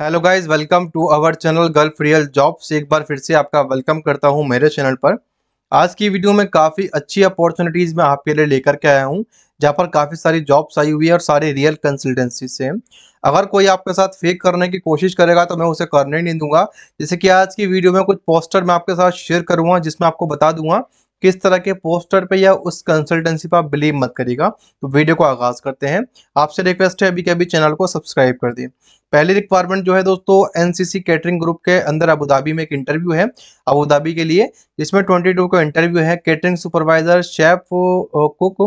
hello guys welcome to our channel Gulf real job से एक बार फिर से आपका वेलकम करता हूं मेरे चैनल पर आज की वीडियो में काफ़ी अच्छी अपॉर्चुनिटीज़ मैं आपके लिए लेकर के आया हूं जहां पर काफ़ी सारी जॉब्स आई हुई है और सारे रियल कंसल्टेंसी से अगर कोई आपके साथ फेक करने की कोशिश करेगा तो मैं उसे करने नहीं दूंगा जैसे कि आज की वीडियो में कुछ पोस्टर मैं आपके साथ शेयर करूँगा जिसमें आपको बता दूंगा किस तरह के पोस्टर पे या उस कंसल्टेंसी पर आप बिलीव मत करिएगा तो वीडियो को आगाज करते हैं आपसे रिक्वेस्ट है अभी के अभी चैनल को सब्सक्राइब कर दिए पहली रिक्वायरमेंट जो है दोस्तों एनसीसी कैटरिंग ग्रुप के अंदर अबूधाबी में एक इंटरव्यू है अबूधाबी के लिए जिसमें ट्वेंटी का इंटरव्यू है catering supervisor chef cook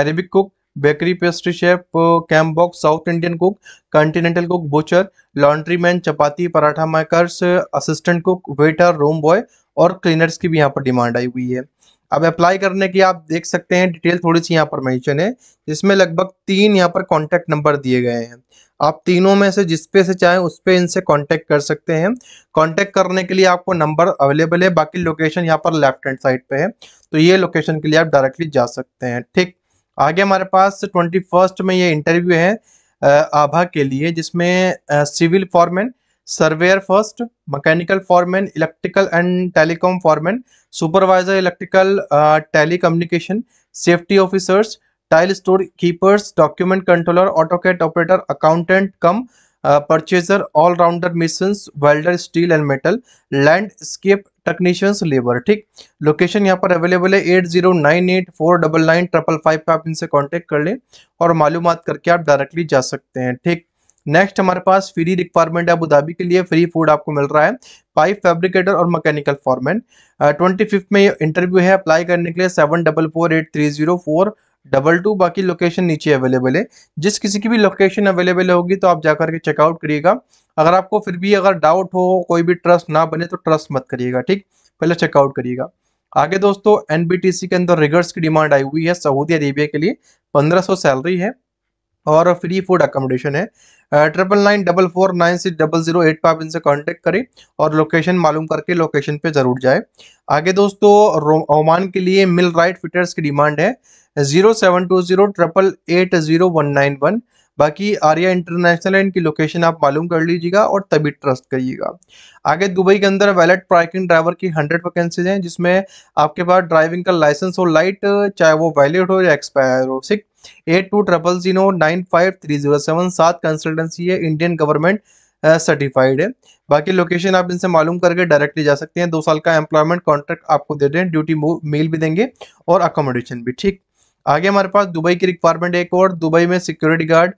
Arabic cook bakery pastry chef कैम्बॉक्स south Indian cook continental cook butcher laundry man chapati paratha makers assistant cook waiter room boy और क्लीनर्स की भी यहाँ पर डिमांड आई हुई है अब अप्लाई करने की आप देख सकते हैं डिटेल थोड़ी सी यहाँ पर मेंशन है जिसमें लगभग तीन यहाँ पर कॉन्टैक्ट नंबर दिए गए हैं आप तीनों में से जिस पे से चाहें उस पे इनसे कांटेक्ट कर सकते हैं कांटेक्ट करने के लिए आपको नंबर अवेलेबल है बाकी लोकेशन यहाँ पर लेफ्ट हैंड साइड पे है तो ये लोकेशन के लिए आप डायरेक्टली जा सकते हैं ठीक आगे हमारे पास ट्वेंटी फर्स्ट में ये इंटरव्यू है आभा के लिए जिसमें civil foreman surveyor first mechanical foreman electrical and telecom foreman supervisor electrical telecommunication safety officers tile store keepers document controller AutoCAD operator accountant cum purchaser allrounder mission welder steel and metal landscape technicians labour ठीक location यहाँ पर available है at zero nine eight four double nine triple five पर आप इनसे contact कर लें और मालूम करके आप डायरेक्टली जा सकते हैं ठीक नेक्स्ट हमारे पास फ्री रिक्वायरमेंट है अबूधाबी के लिए फ्री फूड आपको मिल रहा है पाइप फैब्रिकेटर और मैकेनिकल फॉर्मेन ट्वेंटी फिफ्थ में इंटरव्यू है अप्लाई करने के लिए seven double four eight three zero four double two बाकी लोकेशन नीचे अवेलेबल है जिस किसी की भी लोकेशन अवेलेबल होगी तो आप जाकर के चेकआउट करिएगा अगर आपको फिर भी अगर डाउट हो कोई भी ट्रस्ट ना बने तो ट्रस्ट मत करिएगा ठीक पहले चेकआउट करिएगा आगे दोस्तों एन के अंदर रिगर्स की डिमांड आई हुई है सऊदी अरेबिया के लिए पंद्रह सैलरी है और फ्री फूड अकोमोडेशन है triple nine double four nine six double zero eight पर इनसे कांटेक्ट करें और लोकेशन मालूम करके लोकेशन पे ज़रूर जाए आगे दोस्तों ओमान के लिए मिल राइट फिटर्स की डिमांड है zero seven two zero triple eight zero one nine one बाकी आर्या इंटरनेशनल है इनकी लोकेशन आप मालूम कर लीजिएगा और तभी ट्रस्ट करिएगा आगे दुबई के अंदर वैलेट पार्किंग ड्राइवर की हंड्रेड वैकेंसीज हैं जिसमें आपके पास ड्राइविंग का लाइसेंस हो लाइट चाहे वो वैलिड हो या एक्सपायर हो six eight two triple zero nine five three zero seven सात कंसल्टेंसी है इंडियन गवर्नमेंट सर्टिफाइड है बाकी लोकेशन आप इनसे मालूम करके डायरेक्टली जा सकते हैं दो साल का एम्प्लॉयमेंट कॉन्ट्रैक्ट आपको दे दें ड्यूटी मेल भी देंगे और अकोमोडेशन भी ठीक आगे हमारे पास दुबई की रिक्वायरमेंट एक और दुबई में सिक्योरिटी गार्ड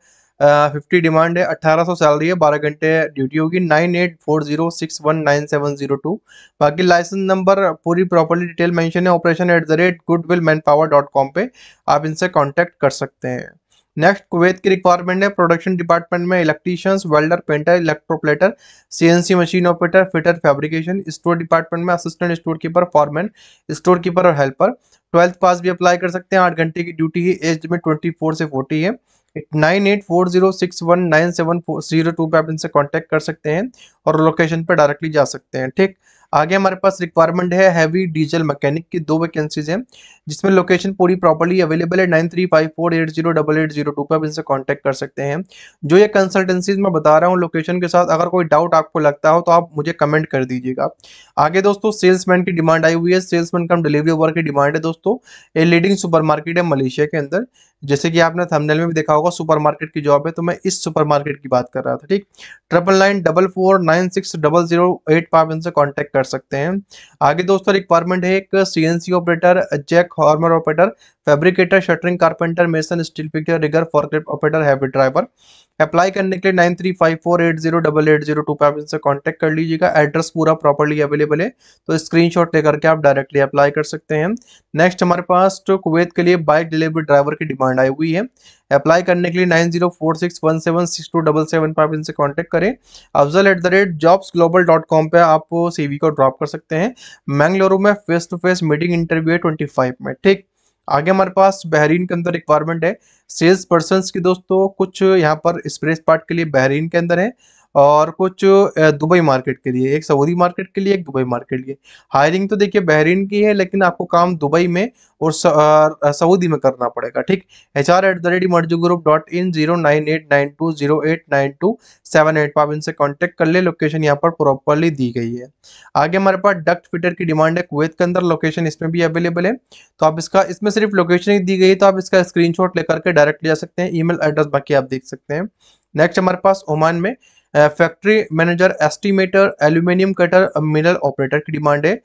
फिफ्टी डिमांड है अट्ठारह सौ सैलरी है बारह घंटे ड्यूटी होगी nine eight four zero six one nine seven zero two बाकी लाइसेंस नंबर पूरी प्रॉपर्ली डिटेल मेंशन है operation at the rate good will man power dot com पर आप इनसे कॉन्टैक्ट कर सकते हैं नेक्स्ट कुवैत की रिक्वायरमेंट है प्रोडक्शन डिपार्टमेंट में electricians welder painter electroplater CNC machine operator fitter fabrication store department में assistant store keeper foreman store keeper और हेल्पर ट्वेल्थ पास भी अप्लाई कर सकते हैं आठ घंटे की ड्यूटी है एज में ट्वेंटी फोर से फोर्टी है nine eight four zero six one nine seven zero two पर आप इनसे कॉन्टैक्ट कर सकते हैं और लोकेशन पर डायरेक्टली जा सकते हैं ठीक आगे हमारे पास रिक्वायरमेंट है हैवी डीजल मैकेनिक की दो वैकेंसीज हैं जिसमें लोकेशन पूरी प्रॉपर्ली अवेलेबल है nine three five four eight zero double eight zero two पर आप इनसे कॉन्टैक्ट कर सकते हैं जो ये कंसल्टेंसीज मैं बता रहा हूँ लोकेशन के साथ अगर कोई डाउट आपको लगता हो तो आप मुझे कमेंट कर दीजिएगा आगे दोस्तों सेल्समैन की डिमांड आई हुई है सेल्समैन कम डिलीवरी ओवर की डिमांड है दोस्तों ये लीडिंग सुपर है मलेशिया के अंदर जैसे कि आपने थमनेल में भी देखा होगा सुपर की जॉब है तो मैं इस सुपर की बात कर रहा था ठीक triple nine double four nine six double zero eight पर आप इनसे कॉन्टैक्ट कर कर सकते हैं आगे दोस्तों रिक्वायरमेंट है एक CNC operator jack hammer operator fabricator shuttering carpenter mason steel picture rigger for operator heavy driver apply करने के लिए nine three five four eight zero double eight zero two five आप इनसे कॉन्टैक्ट कर लीजिएगा एड्रेस पूरा प्रॉपरली अवेलेबल है तो स्क्रीनशॉट लेकर के आप डायरेक्टली अप्लाई कर सकते हैं नेक्स्ट हमारे पास तो कुवैत के लिए बाइक डिलीवरी ड्राइवर की डिमांड आई हुई है अप्लाई करने के लिए nine zero four six one seven six two double seven five आप इनसे कॉन्टैक्ट करें Afzal at the rate jobs global dot com पर आप सी को ड्रॉप कर सकते हैं मैंगलोरू में face to face meeting interview है ट्वेंटी फाइव में ठीक आगे हमारे पास बहरीन के अंदर रिक्वायरमेंट है सेल्स पर्सन की दोस्तों कुछ यहाँ पर स्प्रेस पार्ट के लिए बहरीन के अंदर है और कुछ दुबई मार्केट के लिए एक सऊदी मार्केट के लिए एक दुबई मार्केट के लिए हायरिंग तो देखिए बहरीन की है लेकिन आपको काम दुबई में और सऊदी में करना पड़ेगा ठीक H R at the rate Emerge group dot in zero nine eight nine two zero eight nine two seven eight आप इनसे कॉन्टेक्ट कर ले लोकेशन यहाँ पर प्रॉपरली दी गई है आगे हमारे पास डक्ट फिटर की डिमांड है कुवैत के अंदर लोकेशन इसमें भी अवेलेबल है तो आप इसका इसमें सिर्फ लोकेशन ही दी गई है तो आप इसका शॉट लेकर के डायरेक्ट ले जा सकते हैं ई एड्रेस बाकी आप देख सकते हैं नेक्स्ट हमारे पास ओमान में factory manager estimator aluminium cutter mineral operator की डिमांड है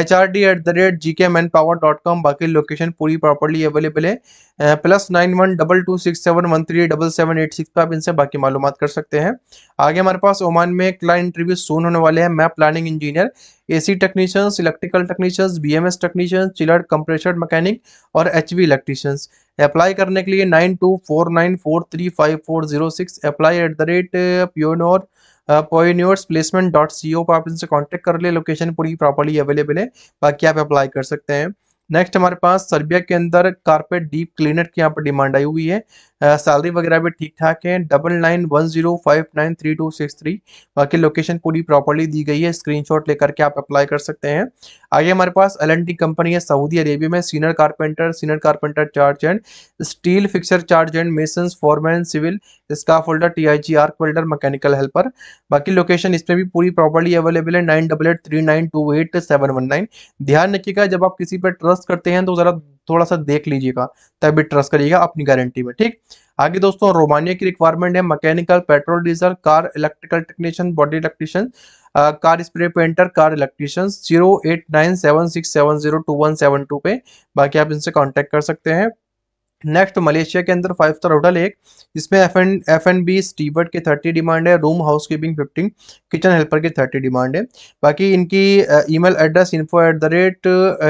H R D at the rate G K man power dot com बाकी लोकेशन पूरी प्रॉपरली अवेलेबल है plus nine one double two six seven one three double seven eight six पर आप इनसे बाकी मालूम कर सकते हैं आगे हमारे पास ओमान में क्लाइंट इंटरव्यू सोन होने वाले हैं map planning engineer AC technicians electrical technicians BMS technicians chiller compressor mechanic और वी इलेक्ट्रीशियंस अप्लाई करने के लिए nine two four nine four three five four zero six apply at the rate pioneer pioneers placement dot C O पर आप इनसे contact कर ले location पूरी प्रॉपर्ली अवेलेबल है बाकी आप अप्लाई कर सकते हैं नेक्स्ट हमारे पास सर्बिया के अंदर कारपेट डीप क्लीनर की यहाँ पर डिमांड आई हुई है सैलरी वगैरह भी ठीक ठाक है double nine one zero five nine three two six three बाकी लोकेशन पूरी प्रॉपर्ली दी गई है स्क्रीनशॉट लेकर के आप अप्लाई कर सकते हैं आगे हमारे पास एल कंपनी है सऊदी अरेबिया में senior carpenter senior carpenter charge and steel fixer charge and mason foreman civil scaffolder T I G arc welder mechanical helper बाकी लोकेशन इसमें भी पूरी प्रॉपर्ली अवेलेबल है nine double eight three nine two eight seven one nine ध्यान रखिएगा जब आप किसी पर ट्रस्ट करते हैं तो ज़रा थोड़ा सा देख लीजिएगा तभी ट्रस्ट करिएगा अपनी गारंटी में ठीक आगे दोस्तों रोमानिया की रिक्वायरमेंट है mechanical petrol diesel car electrical technician body electrician car spray painter car electrician zero eight nine seven six seven zero two one seven two पे बाकी आप इनसे कॉन्टेक्ट कर सकते हैं नेक्स्ट मलेशिया के अंदर फाइव स्टार होटल एक इसमें F and F and B steward की थर्टी डिमांड है room house keeping fifteen kitchen helper की थर्टी डिमांड है बाकी इनकी email address info at the rate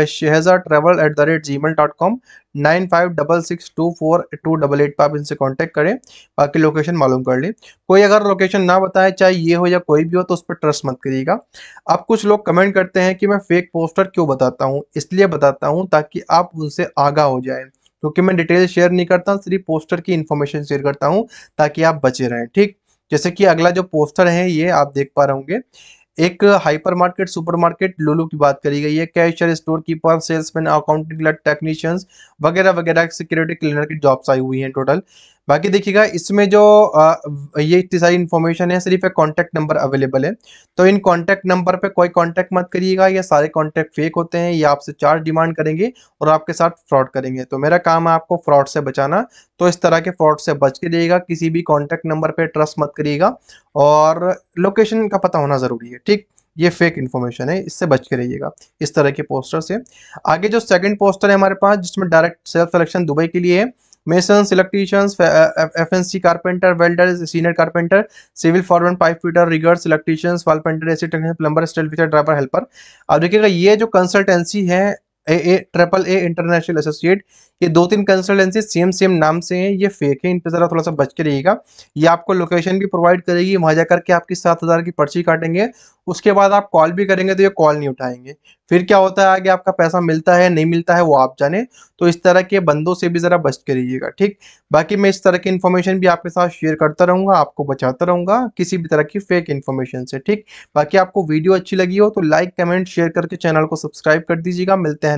शहजा travel at the rate G mail dot com nine five double six two four two double eight पर आप इनसे contact करें बाकी लोकेशन मालूम कर लें कोई अगर लोकेशन ना बताए चाहे ये हो या कोई भी हो तो उस पर ट्रस्ट मत करिएगा अब कुछ लोग कमेंट करते हैं कि मैं फेक पोस्टर क्यों बताता हूँ इसलिए बताता हूँ ताकि आप उनसे आगा हो जाएँ क्योंकि मैं डिटेल शेयर नहीं करता सिर्फ पोस्टर की इन्फॉर्मेशन शेयर करता हूँ ताकि आप बचे रहें ठीक जैसे कि अगला जो पोस्टर है ये आप देख पा रहे होंगे एक हाइपरमार्केट सुपरमार्केट लुलू की बात करी गई है cashier store keeper salesman accounting technicians वगैरह वगैरह सिक्योरिटी क्लीनर की जॉब्स आई हुई हैं टोटल बाकी देखिएगा इसमें जो आ, ये इतनी सारी इन्फॉर्मेशन है सिर्फ एक कॉन्टैक्ट नंबर अवेलेबल है तो इन कॉन्टैक्ट नंबर पे कोई कॉन्टैक्ट मत करिएगा ये सारे कॉन्टैक्ट फेक होते हैं ये आपसे चार्ज डिमांड करेंगे और आपके साथ फ्रॉड करेंगे तो मेरा काम है आपको फ्रॉड से बचाना तो इस तरह के फ्रॉड से बच के रहिएगा किसी भी कॉन्टैक्ट नंबर पर ट्रस्ट मत करिएगा और लोकेशन का पता होना ज़रूरी है ठीक ये फेक इन्फॉर्मेशन है इससे बच के रहिएगा इस तरह के पोस्टर से आगे जो सेकंड पोस्टर है हमारे पास जिसमें डायरेक्ट सेल्फ सिलेक्शन दुबई के लिए mason electricians F N C carpenter welder senior carpenter civil forward pipe fitter riggers electricians wall painter AC technician plumber steel fitter driver helper अब देखिएगा ये जो कंसल्टेंसी है A triple A international associate ये दो तीन कंसल्टेंसी सेम सेम नाम से हैं ये फेक है इन पर ज़रा थोड़ा सा बच के रहिएगा ये आपको लोकेशन भी प्रोवाइड करेगी वहाँ जा करके आपकी सात हज़ार की पर्ची काटेंगे उसके बाद आप कॉल भी करेंगे तो ये कॉल नहीं उठाएंगे फिर क्या होता है आगे आपका पैसा मिलता है नहीं मिलता है वो आप जाने तो इस तरह के बंदों से भी ज़रा बच के रहिएगा ठीक बाकी मैं इस तरह की इन्फॉर्मेशन भी आपके साथ शेयर करता रहूँगा आपको बचाता रहूँगा किसी भी तरह की फेक इन्फॉर्मेशन से ठीक बाकी आपको वीडियो अच्छी लगी हो तो लाइक कमेंट शेयर करके चैनल को सब्सक्राइब कर दीजिएगा मिलते हैं